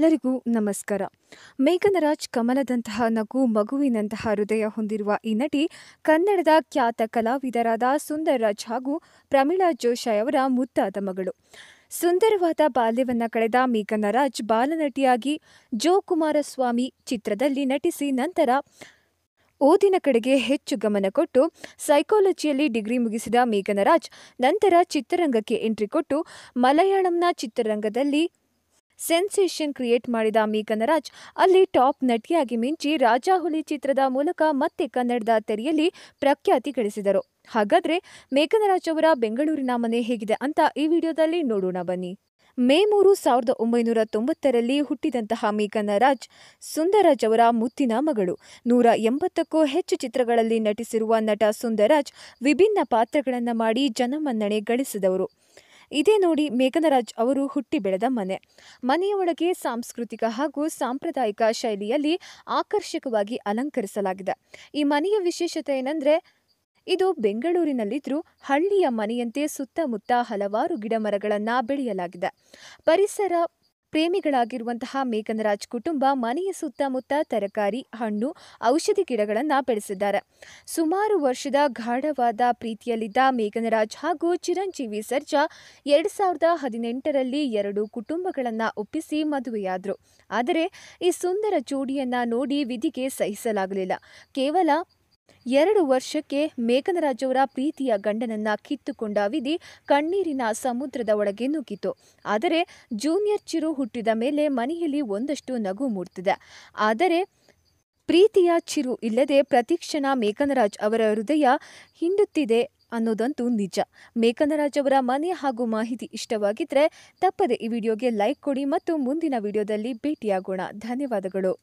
ಎಲ್ಲರಿಗೂ ನಮಸ್ಕಾರ ಮೇಘನರಾಜ್ ಕಮಲದಂತಹ ನಗು ಮಗುವಿನಂತಹ ಹೃದಯ ಹೊಂದಿರುವ ಈ ನಟಿ ಕನ್ನಡದ ಖ್ಯಾತ ಕಲಾವಿದರಾದ ಸುಂದರ್ ಹಾಗೂ ಪ್ರಮೀಳಾ ಜೋಶಿ ಅವರ ಮುತ್ತಾದ ಮಗಳು ಸುಂದರವಾದ ಬಾಲ್ಯವನ್ನು ಕಳೆದ ಮೇಘನರಾಜ್ ಬಾಲನಟಿಯಾಗಿ ಜೋ ಕುಮಾರಸ್ವಾಮಿ ಚಿತ್ರದಲ್ಲಿ ನಟಿಸಿ ನಂತರ ಓದಿನ ಕಡೆಗೆ ಹೆಚ್ಚು ಗಮನ ಕೊಟ್ಟು ಸೈಕಾಲಜಿಯಲ್ಲಿ ಡಿಗ್ರಿ ಮುಗಿಸಿದ ಮೇಘನರಾಜ್ ನಂತರ ಚಿತ್ರರಂಗಕ್ಕೆ ಎಂಟ್ರಿ ಕೊಟ್ಟು ಮಲಯಾಳಂನ ಚಿತ್ರರಂಗದಲ್ಲಿ ಸೆನ್ಸೇಷನ್ ಕ್ರಿಯೇಟ್ ಮಾಡಿದ ಮಿ ಅಲ್ಲಿ ಟಾಪ್ ನಟಿಯಾಗಿ ಮಿಂಚಿ ರಾಜಾಹುಲಿ ಚಿತ್ರದ ಮೂಲಕ ಮತ್ತೆ ಕನ್ನಡದ ತೆರೆಯಲ್ಲಿ ಪ್ರಖ್ಯಾತಿ ಗಳಿಸಿದರು ಹಾಗಾದ್ರೆ ಮೇಘನರಾಜ್ ಅವರ ಬೆಂಗಳೂರಿನ ಮನೆ ಹೇಗಿದೆ ಅಂತ ಈ ವಿಡಿಯೋದಲ್ಲಿ ನೋಡೋಣ ಬನ್ನಿ ಮೇ ಮೂರು ಸಾವಿರದ ಒಂಬೈನೂರ ತೊಂಬತ್ತರಲ್ಲಿ ಹುಟ್ಟಿದಂತಹ ಮೇಘನರಾಜ್ ಸುಂದರಾಜ್ ಅವರ ಮುತ್ತಿನ ಮಗಳು ನೂರ ಎಂಬತ್ತಕ್ಕೂ ಹೆಚ್ಚು ಚಿತ್ರಗಳಲ್ಲಿ ನಟಿಸಿರುವ ನಟ ಸುಂದರಾಜ್ ವಿಭಿನ್ನ ಪಾತ್ರಗಳನ್ನು ಮಾಡಿ ಜನಮನ್ನಣೆ ಗಳಿಸಿದವರು ಇದೇ ನೋಡಿ ಮೇಘನರಾಜ್ ಅವರು ಹುಟ್ಟಿ ಬೆಳೆದ ಮನೆ ಮನೆಯೊಳಗೆ ಸಾಂಸ್ಕೃತಿಕ ಹಾಗೂ ಸಾಂಪ್ರದಾಯಿಕ ಶೈಲಿಯಲ್ಲಿ ಆಕರ್ಷಕವಾಗಿ ಅಲಂಕರಿಸಲಾಗಿದೆ ಈ ಮನೆಯ ವಿಶೇಷತೆ ಏನಂದ್ರೆ ಇದು ಬೆಂಗಳೂರಿನಲ್ಲಿದ್ದರೂ ಹಳ್ಳಿಯ ಮನೆಯಂತೆ ಸುತ್ತಮುತ್ತ ಹಲವಾರು ಗಿಡಮರಗಳನ್ನು ಬೆಳೆಯಲಾಗಿದೆ ಪರಿಸರ ಪ್ರೇಮಿಗಳಾಗಿರುವಂತಹ ಮೇಘನರಾಜ್ ಕುಟುಂಬ ಮನೆಯ ಸುತ್ತಮುತ್ತ ತರಕಾರಿ ಹಣ್ಣು ಔಷಧಿ ಗಿಡಗಳನ್ನು ಬೆಳೆಸಿದ್ದಾರೆ ಸುಮಾರು ವರ್ಷದ ಗಾಢವಾದ ಪ್ರೀತಿಯಲ್ಲಿದ್ದ ಮೇಘನರಾಜ್ ಹಾಗೂ ಚಿರಂಜೀವಿ ಸರ್ಜಾ ಎರಡು ಸಾವಿರದ ಹದಿನೆಂಟರಲ್ಲಿ ಎರಡು ಕುಟುಂಬಗಳನ್ನು ಒಪ್ಪಿಸಿ ಮದುವೆಯಾದರು ಆದರೆ ಈ ಸುಂದರ ಜೋಡಿಯನ್ನು ನೋಡಿ ವಿಧಿಗೆ ಸಹಿಸಲಾಗಲಿಲ್ಲ ಕೇವಲ ಎರಡು ವರ್ಷಕ್ಕೆ ಮೇಘನರಾಜವರ ಪ್ರೀತಿಯ ಗಂಡನನ್ನ ಕಿತ್ತುಕೊಂಡ ವಿಧಿ ಕಣ್ಣೀರಿನ ಸಮುದ್ರದ ಒಳಗೆ ನುಗ್ಗಿತು ಆದರೆ ಜೂನಿಯರ್ ಚಿರು ಹುಟ್ಟಿದ ಮೇಲೆ ಮನೆಯಲ್ಲಿ ಒಂದಷ್ಟು ನಗು ಮೂಡ್ತಿದೆ ಆದರೆ ಪ್ರೀತಿಯ ಚಿರು ಇಲ್ಲದೆ ಪ್ರತಿಕ್ಷಣ ಮೇಕನರಾಜ್ ಅವರ ಹೃದಯ ಹಿಂಡುತ್ತಿದೆ ಅನ್ನೋದಂತೂ ನಿಜ ಮೇಕನರಾಜ್ ಅವರ ಮನೆ ಹಾಗೂ ಮಾಹಿತಿ ಇಷ್ಟವಾಗಿದ್ದರೆ ತಪ್ಪದೆ ಈ ವಿಡಿಯೋಗೆ ಲೈಕ್ ಕೊಡಿ ಮತ್ತು ಮುಂದಿನ ವಿಡಿಯೋದಲ್ಲಿ ಭೇಟಿಯಾಗೋಣ ಧನ್ಯವಾದಗಳು